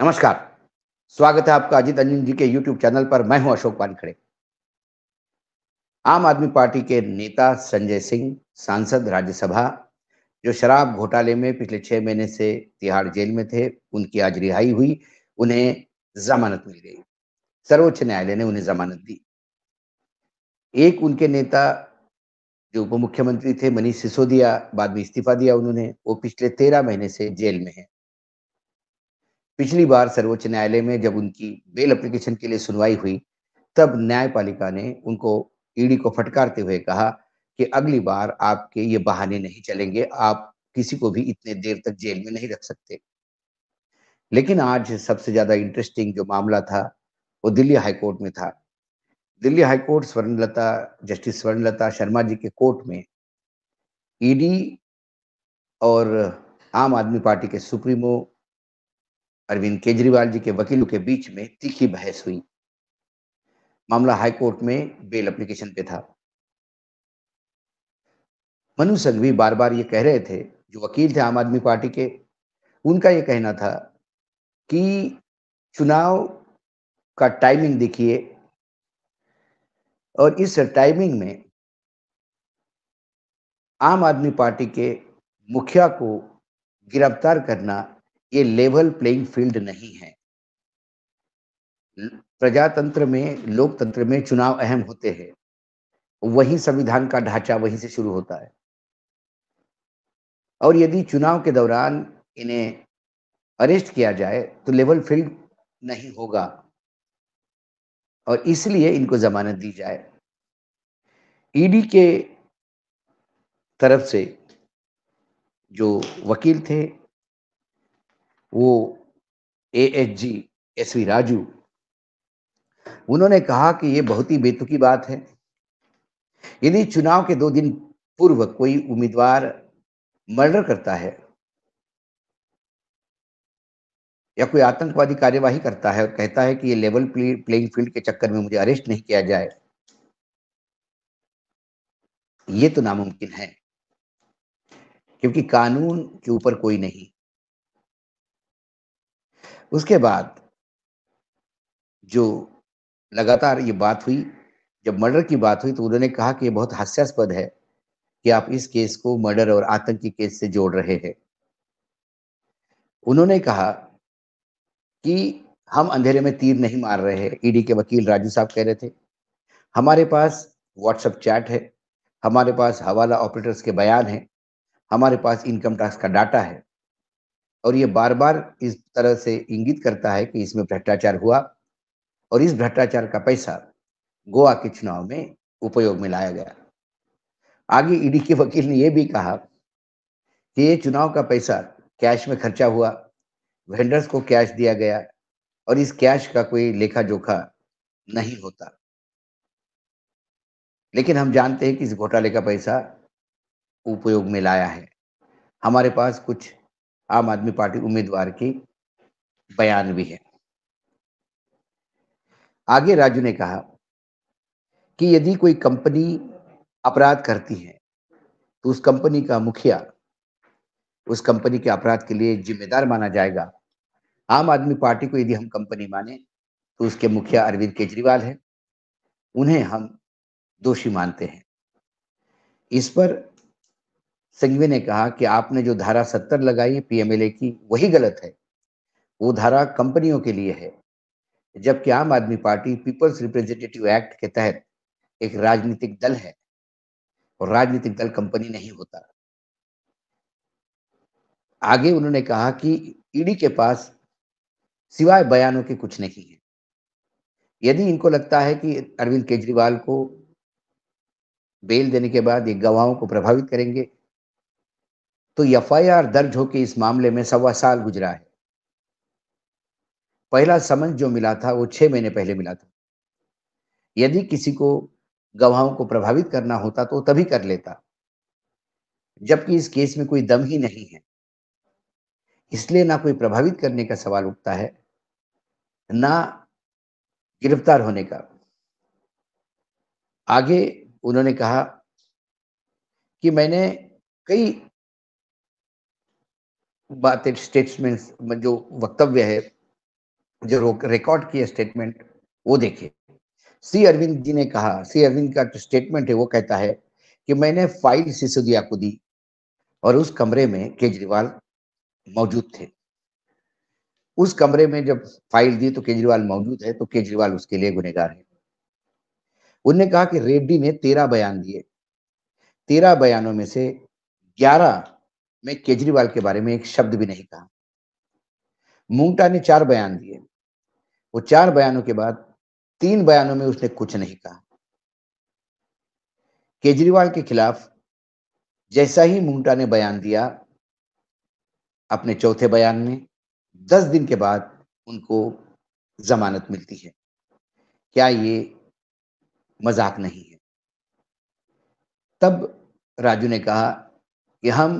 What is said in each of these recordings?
नमस्कार स्वागत है आपका अजीत अंजन जी के यूट्यूब चैनल पर मैं हूं अशोक पानखड़े आम आदमी पार्टी के नेता संजय सिंह सांसद राज्यसभा जो शराब घोटाले में पिछले छह महीने से तिहाड़ जेल में थे उनकी आज रिहाई हुई उन्हें जमानत मिल गई सर्वोच्च न्यायालय ने उन्हें जमानत दी एक उनके नेता जो उप मुख्यमंत्री थे मनीष सिसोदिया बाद में इस्तीफा दिया उन्होंने वो पिछले तेरह महीने से जेल में है पिछली बार सर्वोच्च न्यायालय में जब उनकी बेल एप्लीकेशन के लिए सुनवाई हुई तब न्यायपालिका ने उनको ईडी e को फटकारते हुए कहा कि अगली बार आपके ये बहाने नहीं चलेंगे आप किसी को भी इतने देर तक जेल में नहीं रख सकते लेकिन आज सबसे ज्यादा इंटरेस्टिंग जो मामला था वो दिल्ली हाईकोर्ट में था दिल्ली हाईकोर्ट स्वर्णलता जस्टिस स्वर्णलता शर्मा जी के कोर्ट में ईडी e और आम आदमी पार्टी के सुप्रीमो अरविंद केजरीवाल जी के वकीलों के बीच में तीखी बहस हुई मामला हाईकोर्ट में बेल एप्लीकेशन पे था मनु संघवी बार बार ये कह रहे थे जो वकील थे आम आदमी पार्टी के उनका ये कहना था कि चुनाव का टाइमिंग देखिए और इस टाइमिंग में आम आदमी पार्टी के मुखिया को गिरफ्तार करना ये लेवल प्लेइंग फील्ड नहीं है प्रजातंत्र में लोकतंत्र में चुनाव अहम होते हैं वही संविधान का ढांचा वहीं से शुरू होता है और यदि चुनाव के दौरान इन्हें अरेस्ट किया जाए तो लेवल फील्ड नहीं होगा और इसलिए इनको जमानत दी जाए ईडी e के तरफ से जो वकील थे वो A H G S V Raju उन्होंने कहा कि ये बहुत ही बेतुकी बात है यदि चुनाव के दो दिन पूर्व कोई उम्मीदवार मर्डर करता है या कोई आतंकवादी कार्यवाही करता है और कहता है कि ये लेवल प्लेइंग फील्ड के चक्कर में मुझे अरेस्ट नहीं किया जाए ये तो नामुमकिन है क्योंकि कानून के ऊपर कोई नहीं उसके बाद जो लगातार ये बात हुई जब मर्डर की बात हुई तो उन्होंने कहा कि ये बहुत हास्यास्पद है कि आप इस केस को मर्डर और आतंकी केस से जोड़ रहे हैं उन्होंने कहा कि हम अंधेरे में तीर नहीं मार रहे हैं ईडी e के वकील राजू साहब कह रहे थे हमारे पास व्हाट्सएप चैट है हमारे पास हवाला ऑपरेटर्स के बयान हैं हमारे पास इनकम टैक्स का डाटा है और ये बार बार इस तरह से इंगित करता है कि इसमें भ्रष्टाचार हुआ और इस भ्रष्टाचार का पैसा गोवा के चुनाव में उपयोग में लाया गया आगे ईडी के वकील ने यह भी कहा कि ये चुनाव का पैसा कैश में खर्चा हुआ वेंडर्स को कैश दिया गया और इस कैश का कोई लेखा जोखा नहीं होता लेकिन हम जानते हैं कि इस घोटाले का पैसा उपयोग में लाया है हमारे पास कुछ आम आदमी पार्टी उम्मीदवार की बयान भी है आगे राजू ने कहा कि यदि कोई कंपनी अपराध करती है तो उस कंपनी का मुखिया उस कंपनी के अपराध के लिए जिम्मेदार माना जाएगा आम आदमी पार्टी को यदि हम कंपनी माने तो उसके मुखिया अरविंद केजरीवाल है उन्हें हम दोषी मानते हैं इस पर संघवी ने कहा कि आपने जो धारा सत्तर लगाई है पीएमएलए की वही गलत है वो धारा कंपनियों के लिए है जबकि आम Aadmi party peoples representative act के तहत एक राजनीतिक दल है और राजनीतिक दल कंपनी नहीं होता आगे उन्होंने कहा कि ईडी e के पास सिवाय बयानों के कुछ नहीं है यदि इनको लगता है कि अरविंद केजरीवाल को बेल देने के बाद ये गवाहों को प्रभावित करेंगे तो एफआईआर दर्ज होकर इस मामले में सवा साल गुजरा है पहला समन जो मिला था वो छह महीने पहले मिला था यदि किसी को गवाहों को प्रभावित करना होता तो तभी कर लेता जबकि इस केस में कोई दम ही नहीं है इसलिए ना कोई प्रभावित करने का सवाल उठता है ना गिरफ्तार होने का आगे उन्होंने कहा कि मैंने कई बातें स्टेटमेंट मतलब जो वक्तव्य है जो रिकॉर्ड किए स्टेटमेंट वो देखिए सी अरविंद जी ने कहा सी अरविंद का जो स्टेटमेंट है वो कहता है कि मैंने फाइल सिसोदिया को दी और उस कमरे में केजरीवाल मौजूद थे उस कमरे में जब फाइल दी तो केजरीवाल मौजूद है तो केजरीवाल उसके लिए गुनेगार है उनने कहा कि रेड्डी ने तेरह बयान दिए तेरह बयानों में से ग्यारह में केजरीवाल के बारे में एक शब्द भी नहीं कहा मुंगटा ने चार बयान दिए वो चार बयानों के बाद तीन बयानों में उसने कुछ नहीं कहा केजरीवाल के खिलाफ जैसा ही मुंगटा ने बयान दिया अपने चौथे बयान में दस दिन के बाद उनको जमानत मिलती है क्या ये मजाक नहीं है तब राजू ने कहा कि हम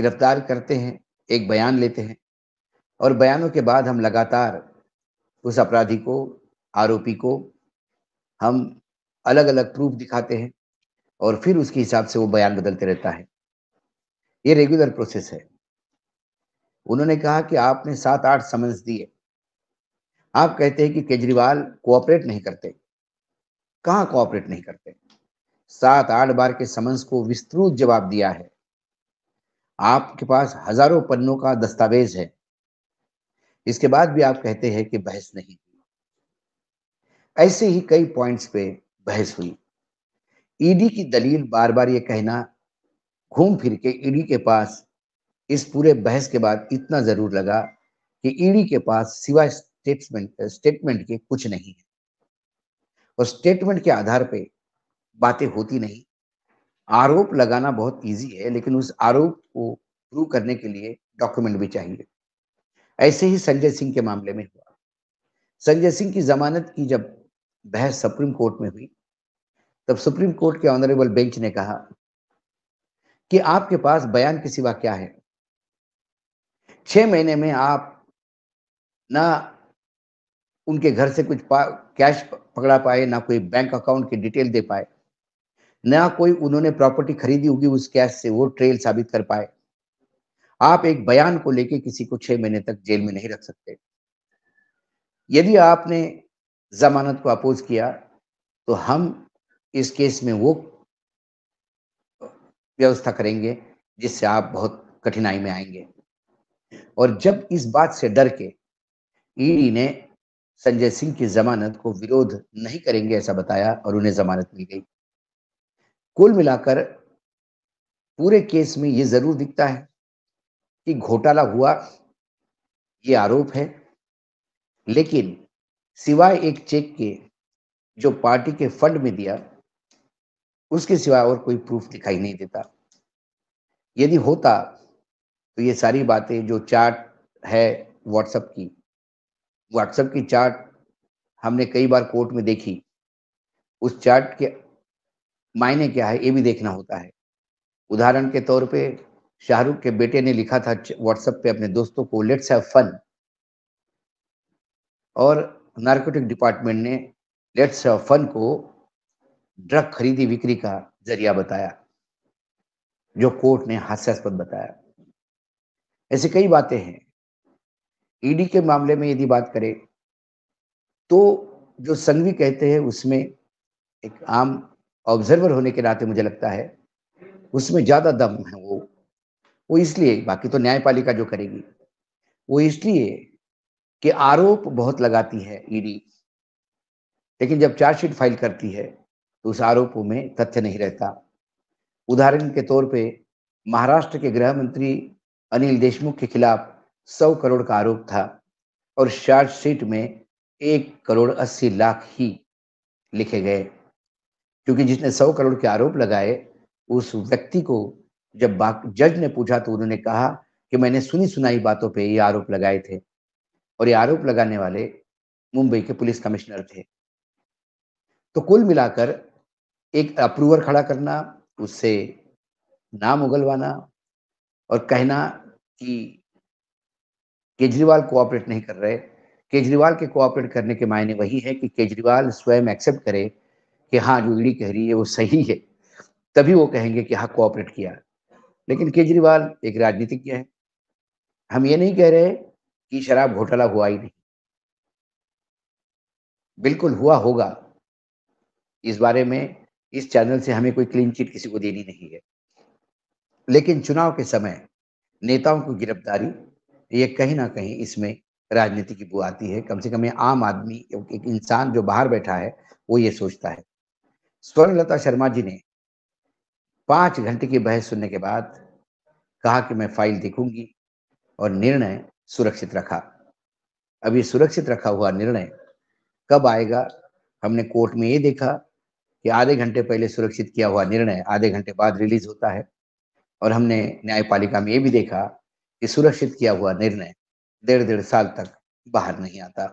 गिरफ्तार करते हैं एक बयान लेते हैं और बयानों के बाद हम लगातार उस अपराधी को आरोपी को हम अलग अलग प्रूफ दिखाते हैं और फिर उसके हिसाब से वो बयान बदलते रहता है ये रेगुलर प्रोसेस है उन्होंने कहा कि आपने सात आठ समन्स दिए आप कहते हैं कि केजरीवाल कोऑपरेट नहीं करते कहाँ कोऑपरेट नहीं करते सात आठ बार के समन्स को विस्तृत जवाब दिया है आपके पास हजारों पन्नों का दस्तावेज है इसके बाद भी आप कहते हैं कि बहस नहीं हुई ऐसे ही कई पॉइंट्स पे बहस हुई ईडी e की दलील बार बार ये कहना घूम फिर के ईडी e के पास इस पूरे बहस के बाद इतना जरूर लगा कि ईडी e के पास सिवाय स्टेटमेंट स्टेटमेंट के कुछ नहीं है और स्टेटमेंट के आधार पे बातें होती नहीं आरोप लगाना बहुत ईजी है लेकिन उस आरोप को प्रूव करने के लिए डॉक्यूमेंट भी चाहिए ऐसे ही संजय सिंह के मामले में हुआ संजय सिंह की जमानत की जब बहस सुप्रीम कोर्ट में हुई तब सुप्रीम कोर्ट के ऑनरेबल बेंच ने कहा कि आपके पास बयान के सिवा क्या है छह महीने में आप ना उनके घर से कुछ कैश पकड़ा पाए ना कोई बैंक अकाउंट की डिटेल दे पाए ना कोई उन्होंने प्रॉपर्टी खरीदी होगी उस कैश से वो ट्रेल साबित कर पाए आप एक बयान को लेके किसी को छह महीने तक जेल में नहीं रख सकते यदि आपने जमानत को अपोज किया तो हम इस केस में वो व्यवस्था करेंगे जिससे आप बहुत कठिनाई में आएंगे और जब इस बात से डर के ईडी ने संजय सिंह की जमानत को विरोध नहीं करेंगे ऐसा बताया और उन्हें जमानत मिल गई कुल मिलाकर पूरे केस में यह जरूर दिखता है कि घोटाला हुआ ये आरोप है लेकिन सिवाय एक चेक के जो पार्टी के फंड में दिया उसके सिवाय और कोई प्रूफ दिखाई नहीं देता यदि होता तो ये सारी बातें जो चार्ट है व्हाट्सएप की व्हाट्सएप की चार्ट हमने कई बार कोर्ट में देखी उस चार्ट के मायने क्या है ये भी देखना होता है उदाहरण के तौर पे शाहरुख के बेटे ने लिखा था व्हाट्सएप पे अपने दोस्तों को लेट्स हैव फन और नार्कोटिक डिपार्टमेंट ने लेट्स हैव फन को ड्रग खरीदी बिक्री का जरिया बताया जो कोर्ट ने हास्यास्पद बताया ऐसी कई बातें हैं ईडी e के मामले में यदि बात करें तो जो संघवी कहते हैं उसमें एक आम ऑब्जर्वर होने के नाते मुझे लगता है उसमें ज़्यादा दम है वो वो इसलिए बाकी तो न्यायपालिका जो करेगी वो इसलिए कि आरोप बहुत लगाती है ईडी लेकिन जब चार्जशीट फाइल करती है तो उस आरोपों में तथ्य नहीं रहता उदाहरण के तौर पे महाराष्ट्र के गृह मंत्री अनिल देशमुख के खिलाफ सौ करोड़ का आरोप था और चार्जशीट में एक करोड़ अस्सी लाख ही लिखे गए क्योंकि जिसने सौ करोड़ के आरोप लगाए उस व्यक्ति को जब जज ने पूछा तो उन्होंने कहा कि मैंने सुनी सुनाई बातों पे ये आरोप लगाए थे और ये आरोप लगाने वाले मुंबई के पुलिस कमिश्नर थे तो कुल मिलाकर एक अप्रूवर खड़ा करना उससे नाम उगलवाना और कहना कि केजरीवाल कोऑपरेट नहीं कर रहे केजरीवाल के कोऑपरेट करने के मायने वही है कि केजरीवाल स्वयं एक्सेप्ट करे कि हाँ जो ईडी कह रही है वो सही है तभी वो कहेंगे कि हाँ कोऑपरेट किया लेकिन केजरीवाल एक राजनीतिज्ञ है हम ये नहीं कह रहे कि शराब घोटाला हुआ ही नहीं बिल्कुल हुआ होगा इस बारे में इस चैनल से हमें कोई क्लीन चिट किसी को देनी नहीं है लेकिन चुनाव के समय नेताओं की गिरफ्तारी ये कहीं ना कहीं इसमें राजनीति की बुआती है कम से कम ये आम आदमी एक इंसान जो बाहर बैठा है वो ये सोचता है स्वर्णलता शर्मा जी ने पांच घंटे की बहस सुनने के बाद कहा कि मैं फाइल देखूंगी और निर्णय सुरक्षित रखा अब ये सुरक्षित रखा हुआ निर्णय कब आएगा हमने कोर्ट में ये देखा कि आधे घंटे पहले सुरक्षित किया हुआ निर्णय आधे घंटे बाद रिलीज होता है और हमने न्यायपालिका में ये भी देखा कि सुरक्षित किया हुआ निर्णय डेढ़ डेढ़ साल तक बाहर नहीं आता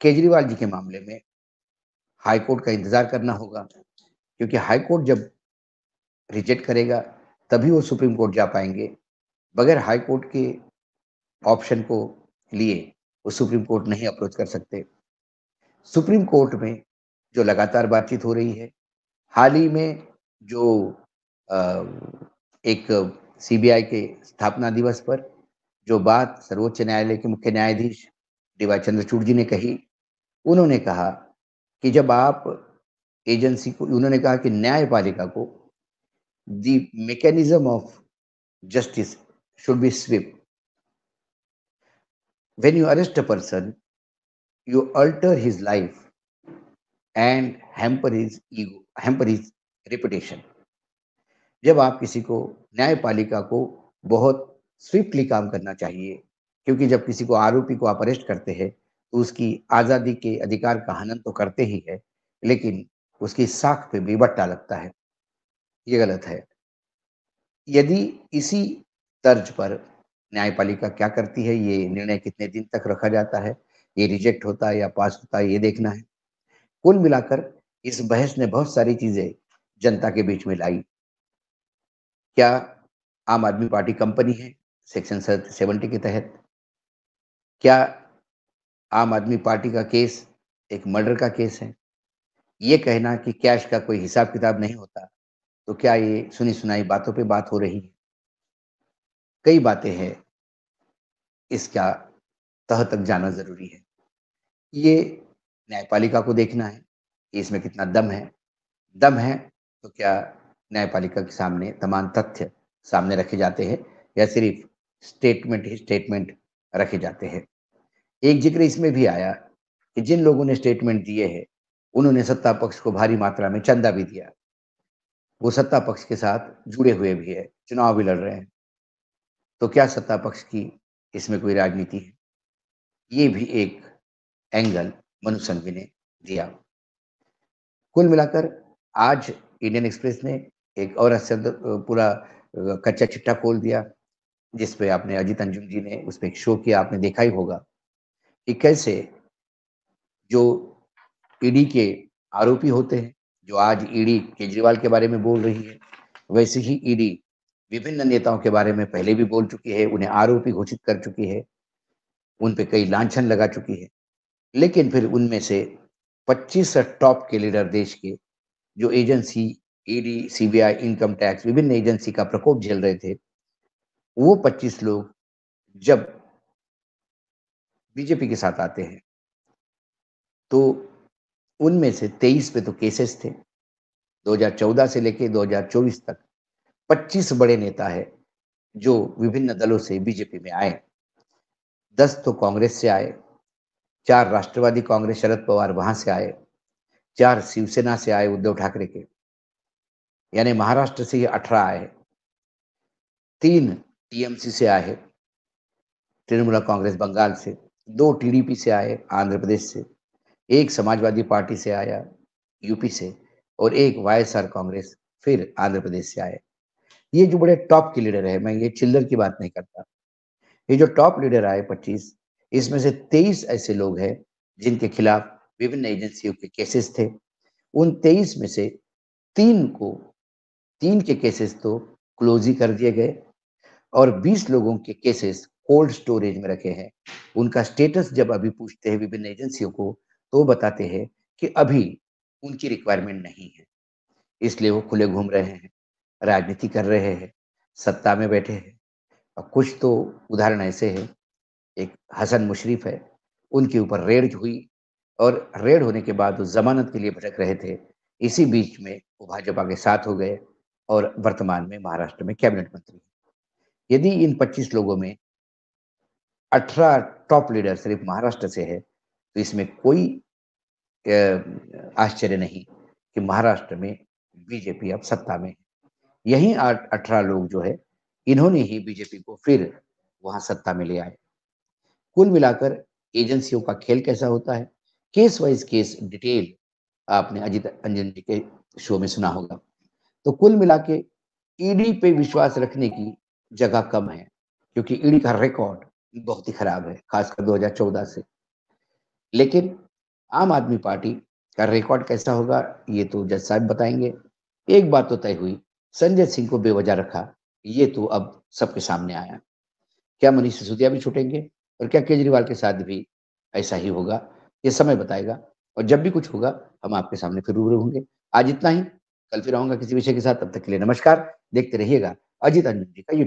केजरीवाल जी के मामले में हाईकोर्ट का इंतज़ार करना होगा क्योंकि हाईकोर्ट जब रिजेक्ट करेगा तभी वो सुप्रीम कोर्ट जा पाएंगे बगैर हाईकोर्ट के ऑप्शन को लिए वो सुप्रीम कोर्ट नहीं अप्रोच कर सकते सुप्रीम कोर्ट में जो लगातार बातचीत हो रही है हाल ही में जो एक सीबीआई के स्थापना दिवस पर जो बात सर्वोच्च न्यायालय के मुख्य न्यायाधीश डी वाई चंद्रचूड़ जी ने कही उन्होंने कहा कि जब आप एजेंसी को उन्होंने कहा कि न्यायपालिका को the mechanism of justice should be swift when you arrest a person you alter his life and hamper his ego hamper his reputation जब आप किसी को न्यायपालिका को बहुत स्विफ्टली काम करना चाहिए क्योंकि जब किसी को आरोपी को आप अरेस्ट करते हैं उसकी आज़ादी के अधिकार का हनन तो करते ही है लेकिन उसकी साख पे भी बट्टा लगता है ये गलत है यदि इसी तर्ज पर न्यायपालिका क्या करती है ये निर्णय कितने दिन तक रखा जाता है ये रिजेक्ट होता है या पास होता है ये देखना है कुल मिलाकर इस बहस ने बहुत सारी चीजें जनता के बीच में लाई क्या आम आदमी पार्टी कंपनी है सेक्शन सेवेंटी के तहत क्या आम आदमी पार्टी का केस एक मर्डर का केस है ये कहना कि कैश का कोई हिसाब किताब नहीं होता तो क्या ये सुनी सुनाई बातों पे बात हो रही है कई बातें हैं इसका तह तक जाना जरूरी है ये न्यायपालिका को देखना है कि इसमें कितना दम है दम है तो क्या न्यायपालिका के सामने तमाम तथ्य सामने रखे जाते हैं या सिर्फ स्टेटमेंट ही स्टेटमेंट रखे जाते हैं एक जिक्र इसमें भी आया कि जिन लोगों ने स्टेटमेंट दिए हैं उन्होंने सत्ता पक्ष को भारी मात्रा में चंदा भी दिया वो सत्ता पक्ष के साथ जुड़े हुए भी है चुनाव भी लड़ रहे हैं तो क्या सत्ता पक्ष की इसमें कोई राजनीति है ये भी एक एंगल मनु संघवी ने दिया कुल मिलाकर आज इंडियन एक्सप्रेस ने एक और पूरा कच्चा चिट्ठा खोल दिया जिसपे आपने अजीत अंजुम जी ने उस पर एक शो किया आपने देखा ही होगा कि कैसे जो ईडी के आरोपी होते हैं जो आज ईडी केजरीवाल के बारे में बोल रही है वैसे ही ईडी विभिन्न नेताओं के बारे में पहले भी बोल चुकी है उन्हें आरोपी घोषित कर चुकी है उन पे कई लांछन लगा चुकी है लेकिन फिर उनमें से 25 टॉप के लीडर देश के जो agency ED CBI income tax विभिन्न एजेंसी का प्रकोप झेल रहे थे वो 25 लोग जब बीजेपी के साथ आते हैं तो उनमें से 23 पे तो केसेस थे 2014 से लेके 2024 तक 25 बड़े नेता है जो विभिन्न दलों से बीजेपी में आए दस तो कांग्रेस से आए चार राष्ट्रवादी कांग्रेस शरद पवार वहां से आए चार शिवसेना से आए उद्धव ठाकरे के यानी महाराष्ट्र से अठारह आए तीन टीएमसी से आए तृणमूल कांग्रेस बंगाल से दो टीडीपी से आए आंध्र प्रदेश से एक समाजवादी पार्टी से आया यूपी से और एक वाईएसआर कांग्रेस फिर आंध्र प्रदेश से आए ये जो बड़े टॉप के लीडर है मैं ये चिल्लर की बात नहीं करता ये जो टॉप लीडर आए पच्चीस इसमें से तेईस ऐसे लोग हैं जिनके खिलाफ विभिन्न एजेंसियों के केसेस थे उन तेईस में से तीन को तीन के केसेस तो क्लोज ही कर दिए गए और 20 लोगों के केसेस कोल्ड स्टोरेज में रखे हैं उनका स्टेटस जब अभी पूछते हैं विभिन्न एजेंसियों को तो बताते हैं कि अभी उनकी रिक्वायरमेंट नहीं है इसलिए वो खुले घूम रहे हैं राजनीति कर रहे हैं सत्ता में बैठे हैं और कुछ तो उदाहरण ऐसे है एक हसन मुशरीफ है उनके ऊपर रेड हुई और रेड होने के बाद वो जमानत के लिए भटक रहे थे इसी बीच में वो भाजपा के साथ हो गए और वर्तमान में महाराष्ट्र में कैबिनेट मंत्री यदि इन 25 लोगों में अठारह टॉप लीडर सिर्फ महाराष्ट्र से है तो इसमें कोई आश्चर्य नहीं कि महाराष्ट्र में बीजेपी अब सत्ता में है यही अठारह लोग जो है इन्होंने ही बीजेपी को फिर वहां सत्ता में ले आए कुल मिलाकर एजेंसियों का खेल कैसा होता है केस वाइज केस डिटेल आपने अजित अंजन जी के शो में सुना होगा तो कुल मिला के ईडी e पे विश्वास रखने की जगह कम है क्योंकि ईडी e का रिकॉर्ड बहुत ही खराब है खासकर 2014 से लेकिन आम आदमी पार्टी का रिकॉर्ड कैसा होगा ये तो जज साहब बताएंगे एक बात तो तय हुई संजय सिंह को बेवजह रखा ये तो अब सबके सामने आया क्या मनीष सिसोदिया भी छूटेंगे और क्या केजरीवाल के साथ भी ऐसा ही होगा ये समय बताएगा और जब भी कुछ होगा हम आपके सामने फिर रूबरू होंगे आज इतना ही कल फिर आऊंगा किसी विषय के साथ तब तक के लिए नमस्कार देखते रहिएगा अजित अंजन जी का